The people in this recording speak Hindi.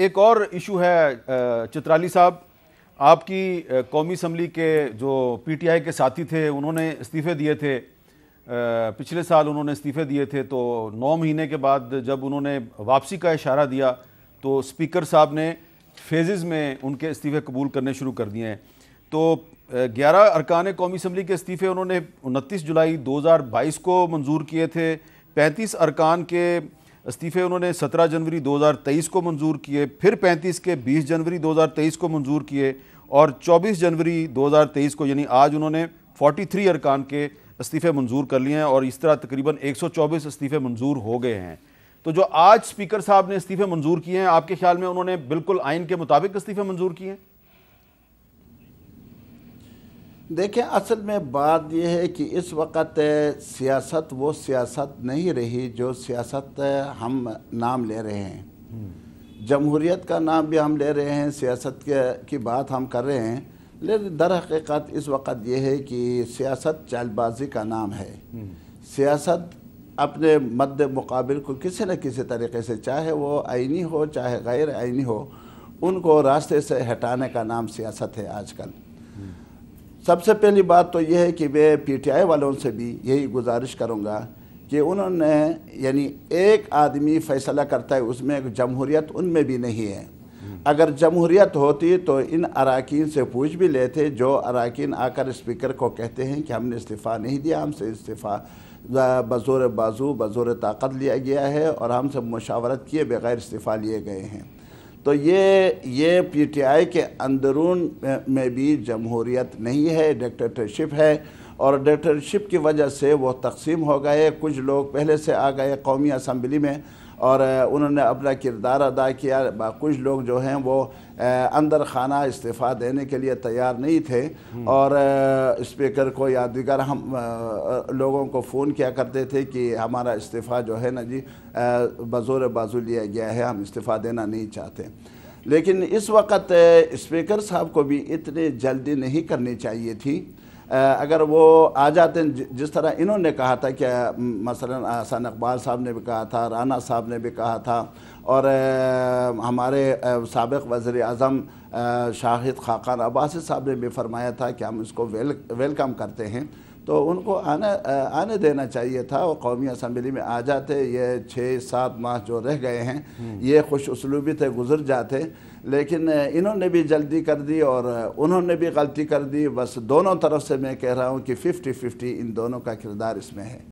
एक और इशू है चित्राली साहब आपकी कौमी असम्बली के जो पीटीआई के साथी थे उन्होंने इस्तीफ़े दिए थे पिछले साल उन्होंने इस्तीफ़े दिए थे तो नौ महीने के बाद जब उन्होंने वापसी का इशारा दिया तो स्पीकर साहब ने फेजेज़ में उनके इस्तीफ़े कबूल करने शुरू कर दिए हैं तो ग्यारह अरकान कौमी असम्बली के इस्तीफ़े उन्होंने उनतीस जुलाई 2022 को मंजूर किए थे पैंतीस अरकान के इस्तीफे उन्होंने 17 जनवरी 2023 को मंजूर किए फिर 35 के 20 जनवरी 2023 को मंजूर किए और 24 जनवरी 2023 को यानी आज उन्होंने 43 अरकान के इस्तीफे मंजूर कर लिए हैं और इस तरह तकरीबन 124 इस्तीफे मंजूर हो गए हैं तो जो आज स्पीकर साहब ने इस्तीफे मंजूर किए हैं आपके ख्याल में उन्होंने बिल्कुल आइन के मुताबिक इस्तीफे मंजूर किए हैं देखें असल में बात यह है कि इस वक्त सियासत वो सियासत नहीं रही जो सियासत हम नाम ले रहे हैं हम्म। जमहूरीत का नाम भी हम ले रहे हैं सियासत के की बात हम कर रहे हैं लेकिन दर हकीकत इस वक्त यह है कि सियासत चालबाजी का नाम है हम्म। सियासत अपने मद मुकाबिल को किसी न किसी तरीके से चाहे वो आइनी हो चाहे गैर आइनी हो उनको रास्ते से हटाने का नाम सियासत है आजकल सबसे पहली बात तो यह है कि मैं पीटीआई वालों से भी यही गुजारिश करूँगा कि उन्होंने यानी एक आदमी फैसला करता है उसमें जमहूरियत उनमें भी नहीं है अगर जमहूरियत होती तो इन अरकान से पूछ भी लेते जो अरकान आकर स्पीकर को कहते हैं कि हमने इस्तीफ़ा नहीं दिया हमसे इस्तीफ़ा बज़ोर बाजू बज़ोर ताकत लिया गया है और हमसे मुशावरत किए बगैर इस्तीफ़ा लिए गए हैं तो ये ये पीटीआई के अंदरून में भी जमहूरियत नहीं है डिक्टेटरशिप है और डिक्टेटरशिप की वजह से वो तकसीम हो गए कुछ लोग पहले से आ गए कौमी असम्बली में और उन्होंने अपना किरदार अदा किया कुछ लोग जो हैं वो अंदर खाना इस्तीफ़ा देने के लिए तैयार नहीं थे हम्म। और स्पीकर को या दिगर हम लोगों को फ़ोन किया करते थे कि हमारा इस्तीफ़ा जो है ना जी बज़ोर बाजू लिया गया है हम इस्तीफ़ा देना नहीं चाहते लेकिन इस वक्त स्पीकर साहब को भी इतने जल्दी नहीं करनी चाहिए थी अगर वो आ जाते हैं जिस तरह इन्होंने कहा था कि मसलन आसान अकबाल साहब ने भी कहा था राना साहब ने भी कहा था और हमारे सबक वज़र अजम शाहिद खाकान अब्बासी साहब ने भी फरमाया था कि हम इसको वेल वेलकम करते हैं तो उनको आना आने देना चाहिए था वो कौमी असम्बली में आ जाते ये छः सात माह जो रह गए हैं हम्म। ये खुश उसलूबी थे गुजर जाते लेकिन इन्होंने भी जल्दी कर दी और उन्होंने भी गलती कर दी बस दोनों तरफ से मैं कह रहा हूँ कि फ़िफ्टी फ़िफ्टी इन दोनों का किरदार इसमें है